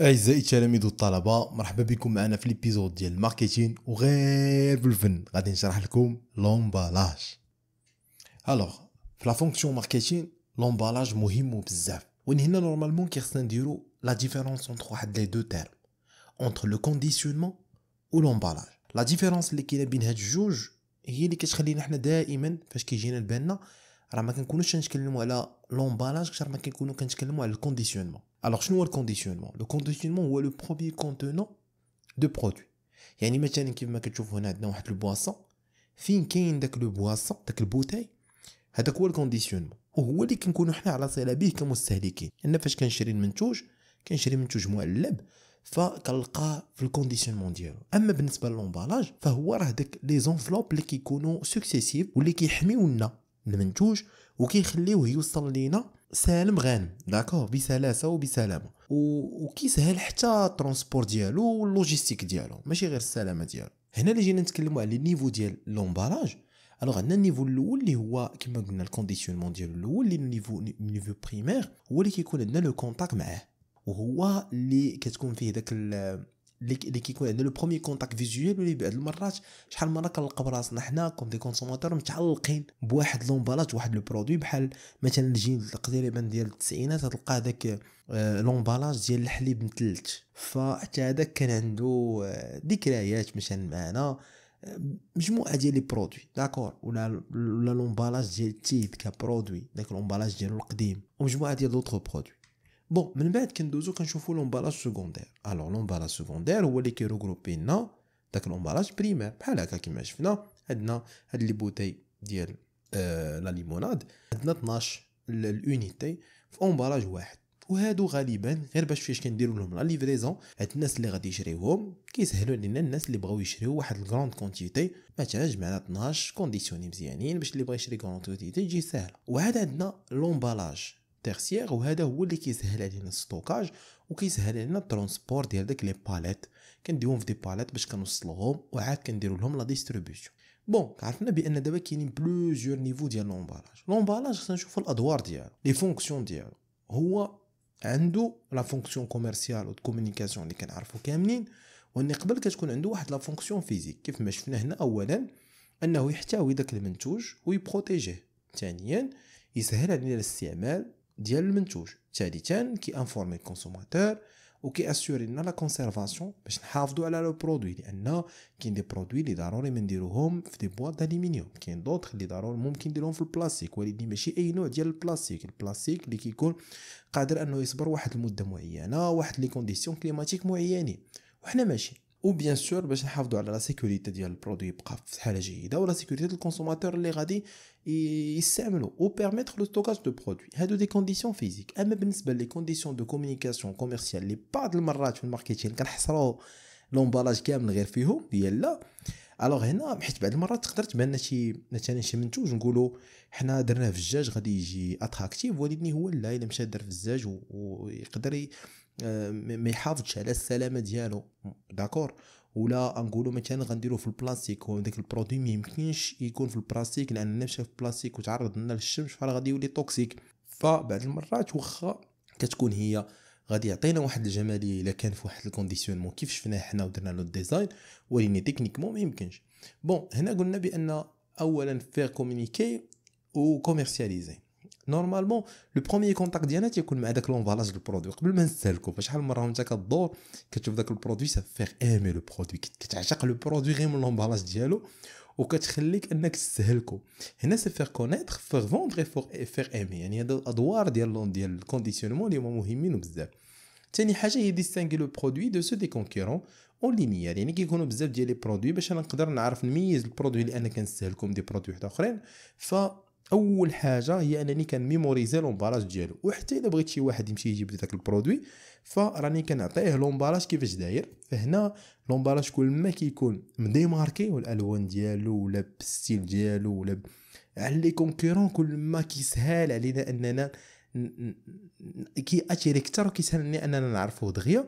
اعزائي التلاميذ والطلبه مرحبا بكم معنا في ليبيزود ديال الماركتين وغير في الفن غادي نشرح لكم لومبالاج الوغ في لا فونكسيون ماركتين لومبالاج مهم بزاف وين هنا نورمالمون كيخصنا نديرو لا ديفيرونس اونتر واحد لي دو تيرم اونتر لو كونديسيونمون و لومبالاج لا ديفيرونس اللي كاينه بين هاد الجوج هي اللي كتخلينا حنا دائما فاش كيجينا لبالنا راه ما كنكونوش كنتكلموا على لومبالاج كثر ما كنكونوا كنتكلموا على الكونديسيونمون الوغ شنو هو الكونديسيونمون الكونديسيونمون هو لو بروميي كونتونون دو برودوي يعني مثلا كيف ما كتشوفوا هنا عندنا واحد البواسون فين كاين داك لو بواسون داك البوتاي هذاك هو الكونديسيونمون وهو اللي كنكونوا حنا على صله به كمستهلكين انا فاش كنشري المنتوج كنشري منتوج معلب فكنلقاه في الكونديسيونمون ديالو اما بالنسبه للومبالاج فهو راه داك لي زونفلوب اللي كيكونوا سوكسيسيف واللي كيحميونا المنتوج وكيخليوه يوصل لينا سالم غانم داكور بسلاسه وبسلامه وكيسهل حتى الترونسبور ديالو واللوجيستيك ديالو ماشي غير السلامه ديالو هنا اللي جينا نتكلموا على النيفو ديال لومبالاج الوغ عندنا النيفو الاول اللي هو كما قلنا الكونديسيونمون ديالو الاول اللي النيفو النيفو بريمير هو اللي كيكون عندنا لو كونتاكت معاه وهو اللي كتكون فيه داك اللي كيكون عندنا لو بروميي كونتاكت فيزيوال اللي بعض المرات شحال مره كنلقى براسنا حنا كوم دي كونسوماتور متعلقين بواحد لومبالاج واحد لو برودوي بحال مثلا الجيل تقريبا ديال التسعينات تلقى هذاك آه، لومبالاج ديال الحليب مثلث فحتى هذاك كان عنده آه، ذكريات مثلا معنا آه، مجموعه ديال لي برودوي داكور ولا ولا لومبالاج ديال التيب كبرودوي داك لومبالاج ديالو القديم ومجموعه ديال دوطخ برودوي بون من بعد كندوزو كنشوفو لومبالاج سكوندير الوغ لومبالاج سكوندير هو اللي كيروغروبي لنا داك لومبالاج بريمير بحال هكا كيما شفنا عندنا هاد لي بوتي ديال آه، لا ليموناد عندنا 12 الونيتي في اومبالاج واحد وهادو غالبا غير باش فاش كنديرو لهم لا ليفريزون هاد الناس اللي غادي يشريوهم كيسهلوا لنا الناس اللي بغاو يشريو واحد الكروند كونتيتي مثلا جمعنا 12 كونديسيوني مزيانين باش اللي بغا يشري كروند كونتيتي يجي ساهله وعاد عندنا لومبالاج تيرسيير وهذا هو اللي كيسهل علينا الستوكاج وكيسهل علينا الترونسبور ديال داك لي باليت كنديوهم في دي باليت باش كنوصلوهم وعاد كنديروا لهم لا ديستريبيوشن بون عرفنا بان دابا كاينين بلوزيور نيفو ديال لومبالاج لومبالاج خصنا نشوفو الادوار ديالو لي فونكسيون ديالو هو عنده لا فونكسيون كوميرسيال و كومونيكاسيون اللي كنعرفو كاملين اللي قبل كتكون عنده واحد لا فونكسيون فيزيك كيف ما شفنا هنا اولا انه يحتوي داك المنتوج ويبروتيجيه ثانيا يسهل علينا الاستعمال ديال المنتوج ثالثا كي انفورمي الكونسوماتور اسيوري لنا لا كونسيرفاسيون باش نحافظوا على لو برودوي لان كاين دي برودوي اللي ضروري ما نديروهم في دي بواط الومنيوم كاين دوطخ اللي ضروري ممكن نديروهم في البلاستيك ولكن ماشي اي نوع ديال البلاستيك البلاستيك اللي كيكون قادر انه يصبر واحد المده معينه واحد لي كونديسيون كليماتيك معينين وحنا ماشي Ou Bien sûr, je vais la sécurité du produit. la sécurité du consommateur et permettre le stockage de produits. Il y a des conditions physiques. Il y a des conditions de communication commerciale. Il n'y a pas de marrage sur le marketing. l'emballage y a des emballages qui sont là. الوغ هنا حيت بعض المرات تقدر تبان شي مثلا شي منتوج نقولوا حنا درناه في الزاج غادي يجي اتراكتيف ولكن هو لا الا مشى دار في الزاج ويقدر آه، ما يحافظش على السلامه ديالو داكور ولا نقولوا مثلا غنديرو في البلاستيك وداك البرودوي ما يمكنش يكون في البلاستيك لان مشى في البلاستيك وتعرض لنا للشمس غادي يولي توكسيك فبعض المرات واخا كتكون هي غادي يعطينا واحد الجماليه الا كان في واحد الكونديسيونمون كيف شفناه حنا ودرنا له الديزاين وليني تكنيكمون ما يمكنش بون هنا قلنا بان اولا فير كومونيكي وكوميرسياليزي نورمالمون لو بروميي كونتاكت ديالنا تيكون مع داك لونفالاج البرودوي قبل ما نستهلكو فشحال من مره وانت كدور كتشوف داك البرودوي سافيغ ايمي لو برودوي كتعشق لو برودوي غير من لونفالاج ديالو وكتخليك انك تستهلكو هنا سي فير كونيتر فيغ فوندر فور فيغ ايمي يعني هاد الادوار ديال لون ديال الكونديسيونمون اللي هما مهمين بزاف ثاني حاجه هي ديستينغي لو برودوي دو سو دي كونكيرون اون لينيير يعني كيكونوا بزاف ديال لي برودوي باش انا نقدر نعرف نميز البرودوي اللي انا من دي برودوي حتى اخرين ف اول حاجه هي انني كان ميموريزي لومباراج ديالو وحتى الا بغيت شي واحد يمشي يجيب لي داك البرودوي فراني كنعطيه لومباراج كيفاش داير فهنا لومباراج كل ما كيكون مديماركي والالوان ديالو ولا بالستيل ديالو ولا على لي كونكورون كل ما كيسهل علينا اننا كي اتيري كثر وكيسهل لنا اننا نعرفوه دغيا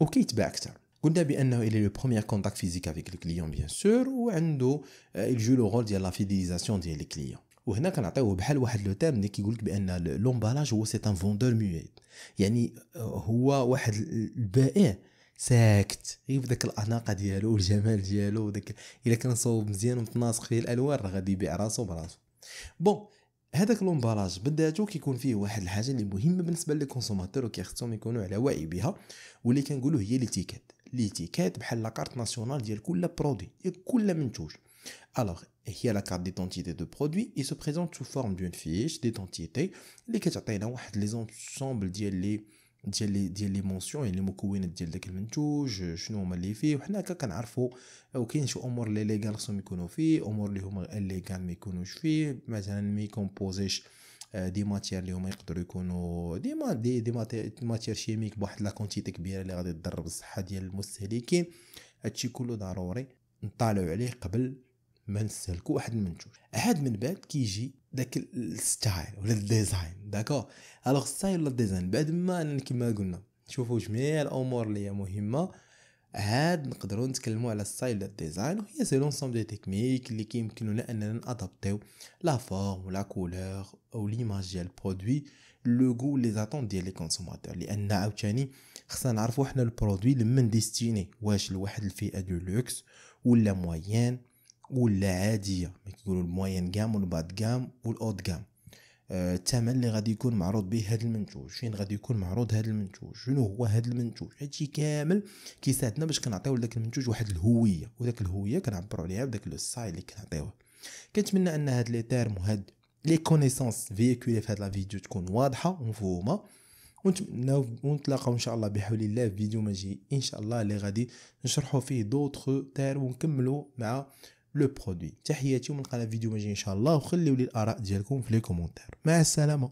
وكيتباع اكثر قلنا بانه الي لو بروميير كونتاكت فيزيك افيك الكليون بيان سور وعندو الجو لو رول ديال لا فيديليزاسيون ديال الكليون وهنا كنعطيوه بحال واحد لو تيرم اللي كيقول لك بان لومبالاج هو سي ان فوندور ميي يعني آه، هو واحد البائع ساكت غير بداك الاناقه ديالو والجمال ديالو وداك الا كان صوب مزيان ومتناسق فيه الالوان راه غادي يبيع راسو براسو بون هذاك لومبالاج بداتو كيكون فيه واحد الحاجه اللي مهمه بالنسبه للكونسوماتور وكيخصهم يكونوا على وعي بها واللي كنقولوا هي ليتيكات ليتيكات بحال لاكارت ناسيونال ديال كل برودوي كل منتوج Alors, هي لا كارت ديدونتيتي دو برودوي اي سو بريزونت سو فورم دون فيش ديدونتيتي اللي كتعطينا واحد لي زونسومبل ديال لي ديال لي ديال لي مونسيون يعني المكونات ديال داك المنتوج شنو هما اللي فيه وحنا هكا كنعرفوا وكاين شي امور لي ليغال خصهم يكونوا فيه امور اللي هما ليغال ما يكونوش فيه مثلا مي كومبوزيش دي ماتير اللي هما يقدروا يكونوا ديما دي دي ماتير شيميك بواحد لا كونتيتي كبيره اللي غادي تضرب الصحه ديال المستهلكين هادشي كله ضروري نطالعوا عليه قبل ما نستهلكو واحد المنتوج عاد من بعد كيجي داك الستايل ولا الديزاين داكور الوغ ستايل ولا الديزاين بعد ما كما قلنا نشوفوا جميع الامور اللي هي مهمه عاد نقدروا نتكلموا على ستايل ولا الديزاين وهي سي لونسوم دي تكنيك اللي كيمكننا اننا نادابتيو لا فورم ولا كولور او ليماج ديال البرودوي لو غو لي زاتون ديال لي كونسوماتور لان عاوتاني خصنا نعرفوا حنا البرودوي لمن ديستيني واش لواحد الفئه دو لوكس ولا موايان ولا عاديه والعاديه كيقولوا الموين كام والباد كام والاود كام الثمن آه، اللي غادي يكون معروض به هذا المنتوج فين غادي يكون معروض هذا المنتوج شنو هو هذا المنتوج هادشي كامل كيساعدنا باش كنعطيو لذاك المنتوج واحد الهويه وذاك الهويه كنعبروا عليها بداك لو ساي اللي كنعطيوه كنتمنى ان هاد لي تيرم وهاد لي كونيسونس فيكولي في هاد لا فيديو تكون واضحه ومفهومه ونتمنى ونتلاقاو ان شاء الله بحول الله في فيديو ماجي ان شاء الله اللي غادي نشرحوا فيه دوطخ تيرم ونكملوا مع لو برودوي تحياتي قناه فيديو ماجي ان شاء الله وخليو لي الاراء ديالكم في لي كومونتير مع السلامه